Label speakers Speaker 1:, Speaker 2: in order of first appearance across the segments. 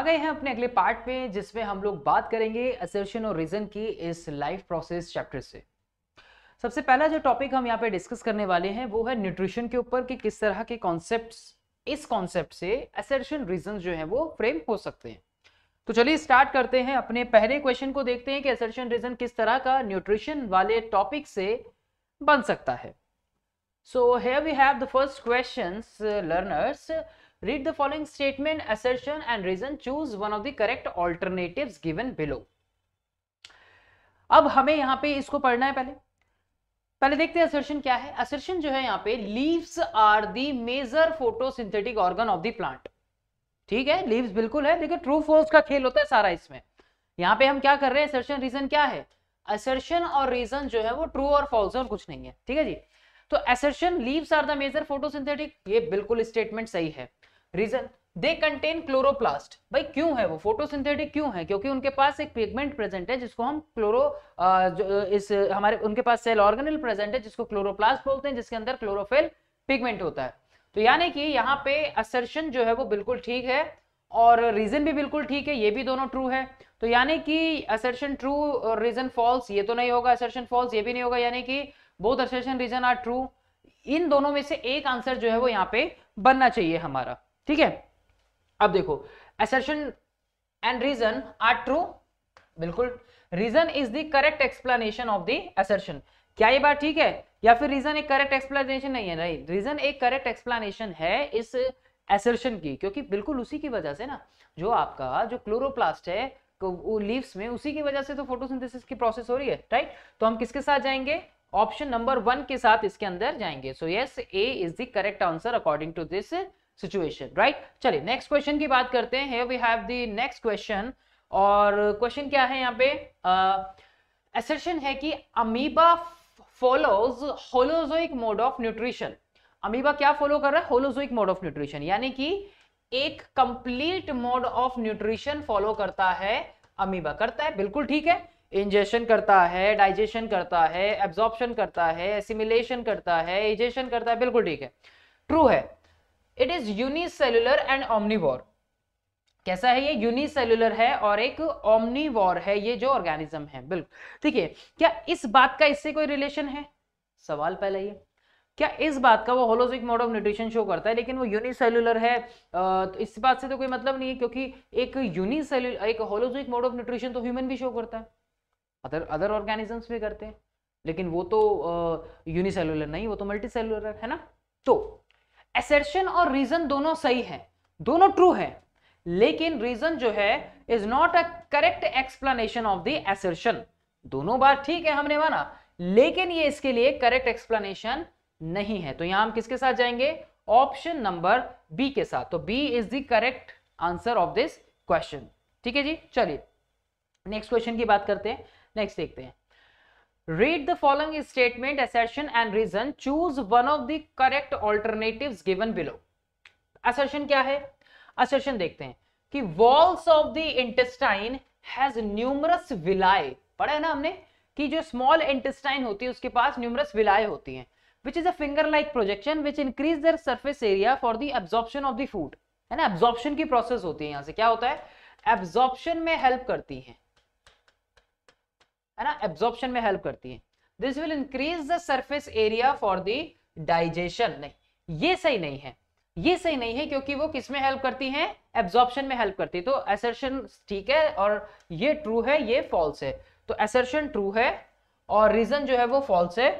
Speaker 1: आ गए हैं अपने अगले पार्ट में जिसमें हम लोग बात करेंगे असर्शन और रीजन की इस लाइफ प्रोसेस चैप्टर से सबसे पहला जो टॉपिक हम यहाँ पे डिस्कस करने वाले हैं वो है न्यूट्रिशन के ऊपर कि किस तरह के कॉन्सेप्ट्स इस कॉन्सेप्ट से असर्शन रीजन जो है वो फ्रेम हो सकते हैं तो चलिए स्टार्ट करते हैं अपने पहले क्वेश्चन को देखते हैं कि असर्शन रीजन किस तरह का न्यूट्रिशन वाले टॉपिक से बन सकता है So here we have the first questions, uh, learners. Read the following statement, assertion and reason. Choose one of the correct alternatives given below. अब हमें यहाँ पे इसको पढ़ना है पहले पहले देखते हैं असर्शन क्या है असर्शन जो है यहाँ पे leaves are the major photosynthetic organ of the plant ठीक है लीव्स बिल्कुल है देखिए ट्रू फोर्स का खेल होता है सारा इसमें यहाँ पे हम क्या कर रहे हैं असर्शन रीजन क्या है असर्शन और रीजन जो है वो ट्रू और फॉल्स और कुछ नहीं है ठीक है जी तो assertion leaves are the major photosynthetic ये बिल्कुल स्टेटमेंट सही है रीजन दे कंटेन क्लोरोप्लास्ट भाई क्यों है वो फोटोसिंथेटिक क्यों है क्योंकि उनके पास एक पिगमेंट प्रेजेंट है जिसको हम क्लोरो आ, जो इस हमारे उनके पास सेल ऑर्गेनल प्रेजेंट है जिसको क्लोरोप्लास्ट बोलते हैं जिसके अंदर क्लोरोफिल पिगमेंट होता है तो यानी कि यहाँ पे असर्शन जो है वो बिल्कुल ठीक है और रीजन भी बिल्कुल ठीक है ये भी दोनों ट्रू है तो यानी कि असर्शन ट्रू और रीजन फॉल्स ये तो नहीं होगा असर्शन फॉल्स ये भी नहीं होगा यानी कि both assertion reason are true इन दोनों में से एक आंसर जो है वो यहाँ पे बनना चाहिए हमारा ठीक है अब देखो assertion and reason are true बिल्कुल reason is the correct explanation of the assertion क्या ये बात ठीक है या फिर रीजन एक करेक्ट एक्सप्लेनेशन नहीं है नहीं रीजन एक करेक्ट एक्सप्लेनेशन है इस एसर्शन की क्योंकि बिल्कुल उसी की वजह से ना जो आपका जो क्लोरोप्लास्ट है वो लीव्स में उसी की वजह से तो फोटोसिंथेसिस की प्रोसेस हो रही है राइट तो हम किसके साथ जाएंगे ऑप्शन नंबर वन के साथ इसके अंदर जाएंगे so yes A is the correct answer according to this situation right चलिए नेक्स्ट क्वेश्चन की बात करते हैं we have the next question और क्वेश्चन क्या है यहाँ पे एसेशन uh, है कि amoeba follows holozoic mode of nutrition amoeba क्या फॉलो कर रहा है होलोजोइक मोड ऑफ न्यूट्रिशन यानी कि एक complete mode of nutrition follow करता है अमीबा करता है बिल्कुल ठीक है इंजेशन करता है डाइजेशन करता है एब्जॉर्प्शन करता है एसिमिलेशन करता है एजेशन करता है बिल्कुल ठीक है ट्रू है it is unicellular and omnivore कैसा है ये यूनिसेलुलर है और एक ऑमनीवोर है ये जो ऑर्गेनिज्म है बिल्कुल ठीक है क्या इस बात का इससे कोई रिलेशन है सवाल पहला ये क्या इस बात का वो holozoic mode of nutrition show करता है लेकिन वो यूनिसेलुलर है तो इस बात से तो कोई मतलब नहीं है क्योंकि एक यूनिसेलुलर एक होलोजिक मोड ऑफ न्यूट्रिशन तो ह्यूमन भी शो करता है अदर अदर ऑर्गेनिजम्स भी करते हैं लेकिन वो तो यूनिसेलुलर नहीं वो तो मल्टी सेलुलर है ना तो एसेशन और रीजन दोनों सही है दोनों ट्रू है लेकिन रीजन जो है is not a correct explanation of the दोनों बात ठीक है हमने माना लेकिन ये इसके लिए करेक्ट एक्सप्लेनेशन नहीं है तो यहां हम किसके साथ जाएंगे ऑप्शन नंबर बी के साथ तो B is the correct answer of this question ठीक है जी चलिए नेक्स्ट क्वेश्चन की बात करते हैं नेक्स्ट देखते हैं read the following statement assertion and reason choose one of the correct alternative given below assertion क्या है असर्शन देखते हैं कि walls of the intestine has numerous villi पढ़ा है ना हमने कि जो स्मॉल इंटेस्टाइन होती है उसके पास न्यूमरस विलाय होती है which is a finger like projection which increase the surface area for the absorption of the food है ना एब्जॉर्प्शन की प्रोसेस होती है यहां से क्या होता है एब्जॉर्प्शन में हेल्प करती है है ना एब्जॉर्प्शन में हेल्प करती है this will increase the surface area for the digestion नहीं ये सही नहीं है ये सही नहीं है क्योंकि वो किस में हेल्प करती है एब्जॉर्प्शन में हेल्प करती है तो एसर्शन ठीक है और ये ट्रू है ये फॉल्स है तो एसर्शन ट्रू है और रीजन जो है वो फॉल्स है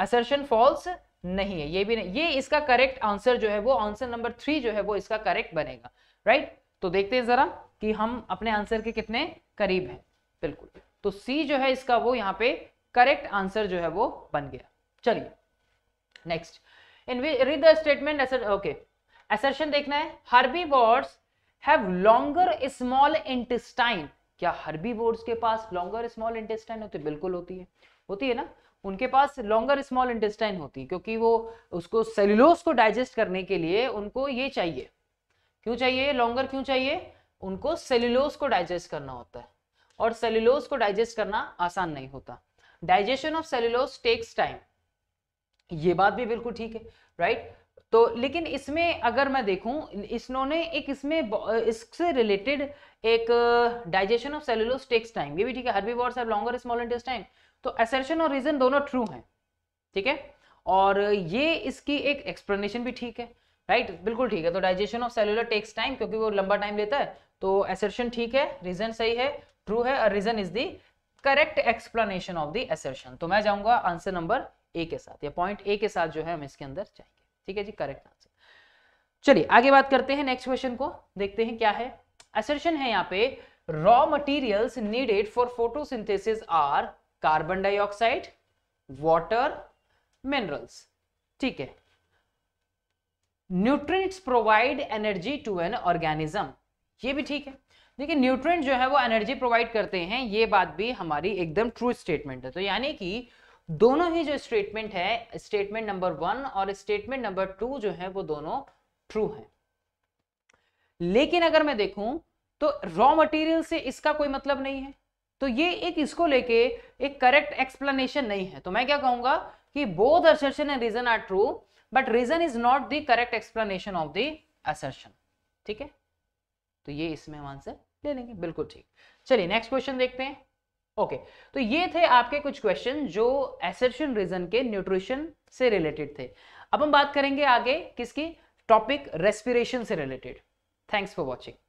Speaker 1: एसर्शन फॉल्स नहीं है ये भी नहीं ये इसका करेक्ट आंसर जो है वो आंसर नंबर थ्री जो है वो इसका करेक्ट बनेगा राइट right? तो देखते हैं जरा कि हम अपने आंसर के कितने करीब हैं बिल्कुल तो सी जो है इसका वो यहाँ पे करेक्ट आंसर जो है वो बन गया चलिए नेक्स्ट इन read the statement okay assertion देखना है herbivores have longer small intestine क्या हर्बीवोर्स के पास लॉन्गर स्मॉल इंटेस्टाइन होती बिल्कुल होती है होती है ना उनके पास लॉन्गर स्मॉल इंटेस्टाइन होती है क्योंकि वो उसको सेल्यूलोस को डाइजेस्ट करने के लिए उनको ये चाहिए क्यों चाहिए लॉन्गर क्यों चाहिए उनको सेल्यूलोस को डाइजेस्ट करना होता है और सेल्यूलोज को डाइजेस्ट करना आसान नहीं होता digestion of cellulose takes time ये बात भी बिल्कुल ठीक है राइट तो लेकिन इसमें अगर मैं देखूं इसने एक इसमें इससे रिलेटेड एक digestion of cellulose takes time ये भी ठीक है herbivores longer small intestine तो एसर्शन और रीजन दोनों ट्रू हैं ठीक है और ये इसकी एक एक्सप्लेनेशन भी ठीक है राइट बिल्कुल ठीक है तो digestion of cellular takes time क्योंकि वो लंबा टाइम लेता है तो एसर्शन ठीक है रीजन सही है ट्रू है और reason is the correct explanation of the assertion तो मैं जाऊंगा आंसर नंबर ए के साथ या पॉइंट ए के साथ जो है हम इसके अंदर जाएंगे ठीक है जी करेक्ट आंसर चलिए आगे बात करते हैं नेक्स्ट क्वेश्चन को देखते हैं क्या है एसर्शन है यहाँ पे raw materials needed for photosynthesis are carbon dioxide water minerals ठीक है nutrients provide energy to an organism ये भी ठीक है देखिए न्यूट्रेंट जो है वो एनर्जी प्रोवाइड करते हैं ये बात भी हमारी एकदम ट्रू स्टेटमेंट है तो यानी कि दोनों ही जो स्टेटमेंट है स्टेटमेंट नंबर वन और स्टेटमेंट नंबर टू जो है वो दोनों ट्रू है लेकिन अगर मैं देखूं तो रॉ मटेरियल से इसका कोई मतलब नहीं है तो ये एक इसको लेके एक करेक्ट एक्सप्लेनेशन नहीं है तो मैं क्या कहूंगा कि both assertion and reason are true but reason is not the correct explanation of the assertion ठीक है तो ये इसमें हम आंसर ले लेंगे बिल्कुल ठीक चलिए नेक्स्ट क्वेश्चन देखते हैं ओके okay, तो ये थे आपके कुछ क्वेश्चन जो एसेप्शन रीजन के न्यूट्रिशन से रिलेटेड थे अब हम बात करेंगे आगे किसकी टॉपिक रेस्पिरेशन से रिलेटेड थैंक्स फॉर वॉचिंग